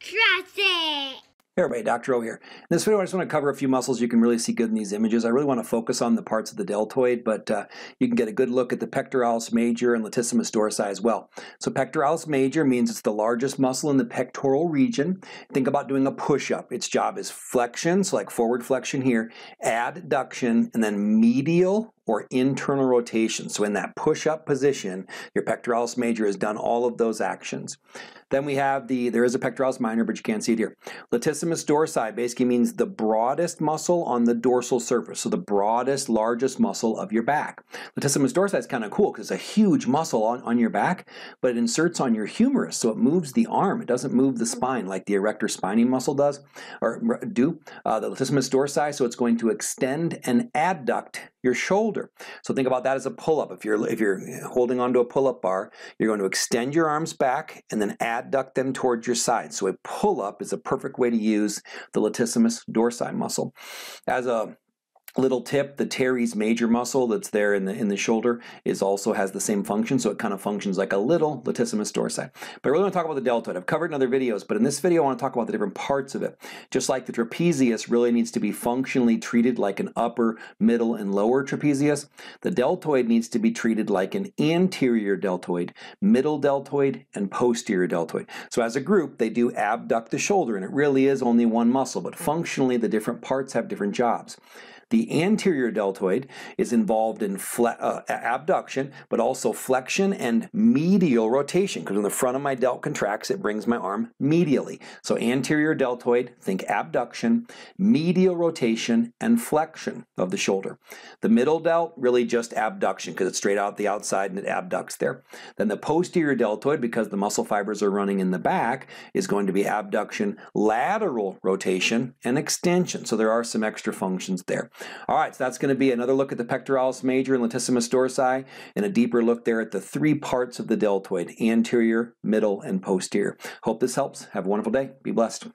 Jurassic! Hey everybody, Dr. O here. In this video, I just want to cover a few muscles you can really see good in these images. I really want to focus on the parts of the deltoid, but uh, you can get a good look at the pectoralis major and latissimus dorsi as well. So pectoralis major means it's the largest muscle in the pectoral region. Think about doing a push-up. Its job is flexion, so like forward flexion here, adduction, and then medial or internal rotation. So in that push-up position, your pectoralis major has done all of those actions. Then we have the, there is a pectoralis minor, but you can't see it here. Latissimus dorsi basically means the broadest muscle on the dorsal surface, so the broadest, largest muscle of your back. Latissimus dorsi is kind of cool because it's a huge muscle on, on your back, but it inserts on your humerus, so it moves the arm. It doesn't move the spine like the erector spinae muscle does, or do, uh, the latissimus dorsi, so it's going to extend and adduct your shoulder. So think about that as a pull-up. If you're if you're holding onto a pull-up bar, you're going to extend your arms back and then adduct them towards your side. So a pull-up is a perfect way to use the latissimus dorsi muscle. As a little tip, the teres major muscle that's there in the in the shoulder is also has the same function, so it kind of functions like a little latissimus dorsi. But I really want to talk about the deltoid. I've covered in other videos, but in this video I want to talk about the different parts of it. Just like the trapezius really needs to be functionally treated like an upper, middle, and lower trapezius, the deltoid needs to be treated like an anterior deltoid, middle deltoid, and posterior deltoid. So as a group, they do abduct the shoulder, and it really is only one muscle, but functionally the different parts have different jobs. The anterior deltoid is involved in uh, abduction, but also flexion and medial rotation, because when the front of my delt contracts, it brings my arm medially. So anterior deltoid, think abduction, medial rotation, and flexion of the shoulder. The middle delt, really just abduction, because it's straight out the outside and it abducts there. Then the posterior deltoid, because the muscle fibers are running in the back, is going to be abduction, lateral rotation, and extension. So there are some extra functions there. All right, so that's going to be another look at the pectoralis major and latissimus dorsi, and a deeper look there at the three parts of the deltoid, anterior, middle, and posterior. Hope this helps. Have a wonderful day. Be blessed.